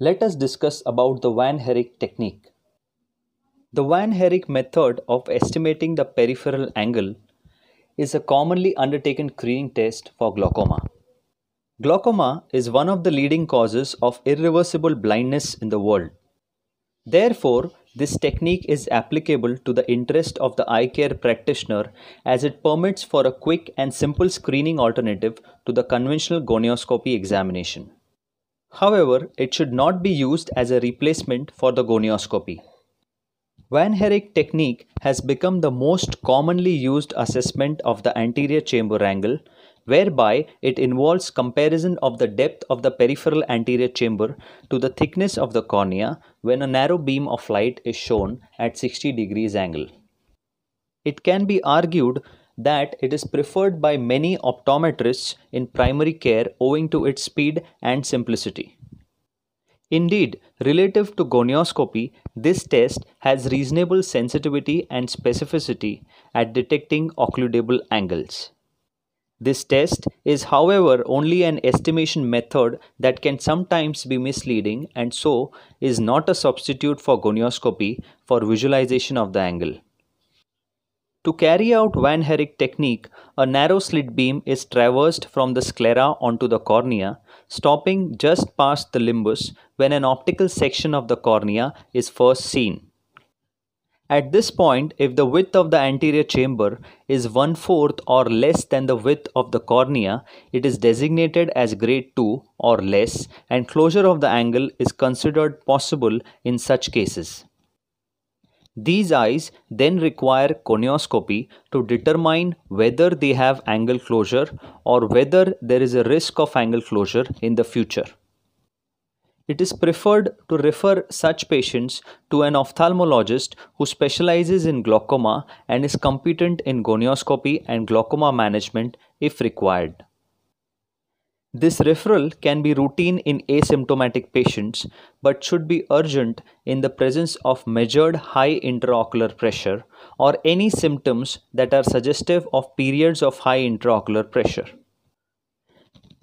Let us discuss about the Van Herrick technique. The Van Herrick method of estimating the peripheral angle is a commonly undertaken screening test for glaucoma. Glaucoma is one of the leading causes of irreversible blindness in the world. Therefore, this technique is applicable to the interest of the eye care practitioner as it permits for a quick and simple screening alternative to the conventional gonioscopy examination. However, it should not be used as a replacement for the gonioscopy. Van Herrick technique has become the most commonly used assessment of the anterior chamber angle, whereby it involves comparison of the depth of the peripheral anterior chamber to the thickness of the cornea when a narrow beam of light is shown at 60 degrees angle. It can be argued that it is preferred by many optometrists in primary care owing to its speed and simplicity. Indeed, relative to gonioscopy, this test has reasonable sensitivity and specificity at detecting occludable angles. This test is, however, only an estimation method that can sometimes be misleading and so is not a substitute for gonioscopy for visualization of the angle. To carry out Van Herrick technique, a narrow slit beam is traversed from the sclera onto the cornea, stopping just past the limbus when an optical section of the cornea is first seen. At this point, if the width of the anterior chamber is one fourth or less than the width of the cornea, it is designated as grade 2 or less, and closure of the angle is considered possible in such cases. These eyes then require conioscopy to determine whether they have angle closure or whether there is a risk of angle closure in the future. It is preferred to refer such patients to an ophthalmologist who specializes in glaucoma and is competent in gonioscopy and glaucoma management if required. This referral can be routine in asymptomatic patients but should be urgent in the presence of measured high intraocular pressure or any symptoms that are suggestive of periods of high intraocular pressure.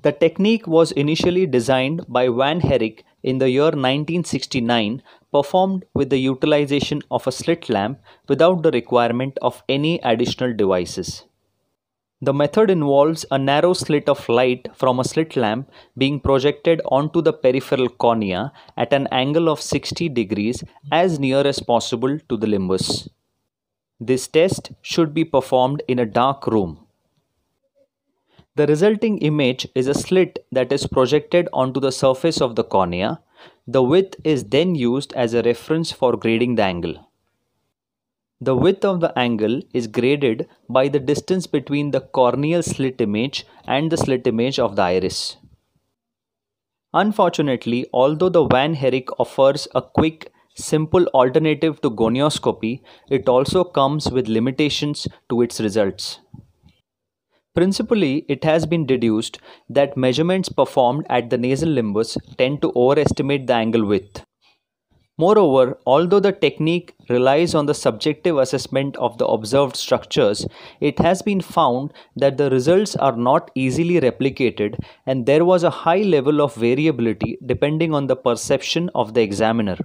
The technique was initially designed by Van Herrick in the year 1969, performed with the utilization of a slit lamp without the requirement of any additional devices. The method involves a narrow slit of light from a slit lamp being projected onto the peripheral cornea at an angle of 60 degrees as near as possible to the limbus. This test should be performed in a dark room. The resulting image is a slit that is projected onto the surface of the cornea. The width is then used as a reference for grading the angle. The width of the angle is graded by the distance between the corneal slit image and the slit image of the iris. Unfortunately, although the Van Herrick offers a quick, simple alternative to gonioscopy, it also comes with limitations to its results. Principally, it has been deduced that measurements performed at the nasal limbus tend to overestimate the angle width. Moreover, although the technique relies on the subjective assessment of the observed structures, it has been found that the results are not easily replicated and there was a high level of variability depending on the perception of the examiner.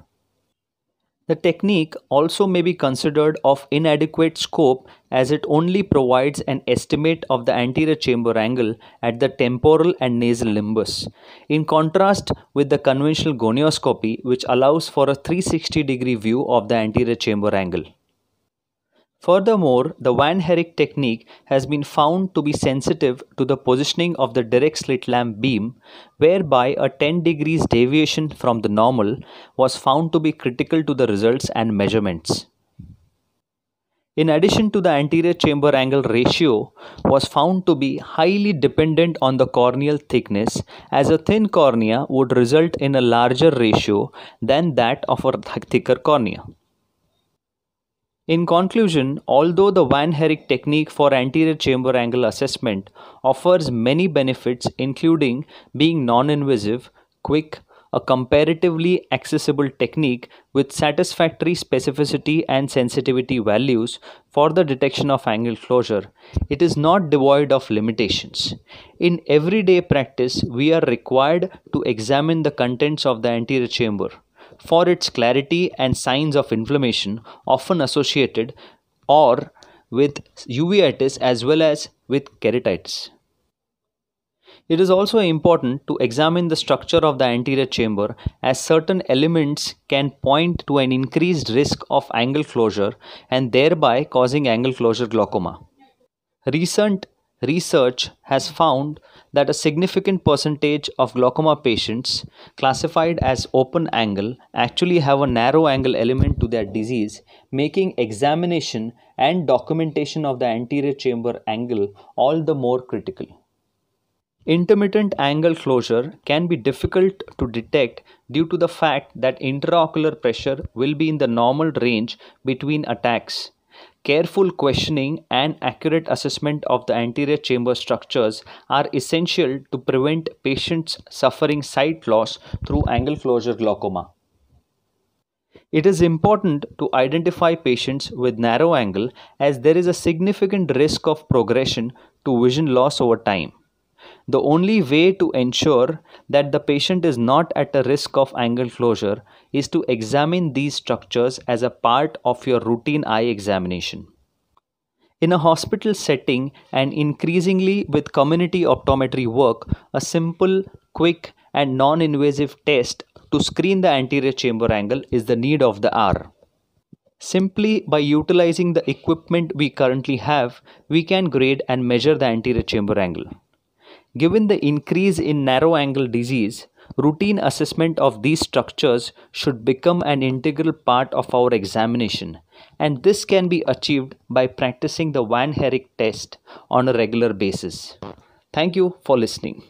The technique also may be considered of inadequate scope as it only provides an estimate of the anterior chamber angle at the temporal and nasal limbus. In contrast with the conventional gonioscopy which allows for a 360 degree view of the anterior chamber angle. Furthermore, the Van Herrick technique has been found to be sensitive to the positioning of the direct slit lamp beam, whereby a 10 degrees deviation from the normal was found to be critical to the results and measurements. In addition to the anterior chamber angle ratio was found to be highly dependent on the corneal thickness as a thin cornea would result in a larger ratio than that of a thicker cornea. In conclusion, although the Van Herrick technique for anterior chamber angle assessment offers many benefits, including being non invasive, quick, a comparatively accessible technique with satisfactory specificity and sensitivity values for the detection of angle closure, it is not devoid of limitations. In everyday practice, we are required to examine the contents of the anterior chamber for its clarity and signs of inflammation often associated or with uveitis as well as with keratitis. It is also important to examine the structure of the anterior chamber as certain elements can point to an increased risk of angle closure and thereby causing angle closure glaucoma. Recent research has found that a significant percentage of glaucoma patients classified as open angle actually have a narrow angle element to their disease, making examination and documentation of the anterior chamber angle all the more critical. Intermittent angle closure can be difficult to detect due to the fact that intraocular pressure will be in the normal range between attacks Careful questioning and accurate assessment of the anterior chamber structures are essential to prevent patients suffering sight loss through angle closure glaucoma. It is important to identify patients with narrow angle as there is a significant risk of progression to vision loss over time. The only way to ensure that the patient is not at a risk of angle closure is to examine these structures as a part of your routine eye examination. In a hospital setting and increasingly with community optometry work, a simple, quick, and non invasive test to screen the anterior chamber angle is the need of the hour. Simply by utilizing the equipment we currently have, we can grade and measure the anterior chamber angle. Given the increase in narrow angle disease, routine assessment of these structures should become an integral part of our examination, and this can be achieved by practicing the Van Herrick test on a regular basis. Thank you for listening.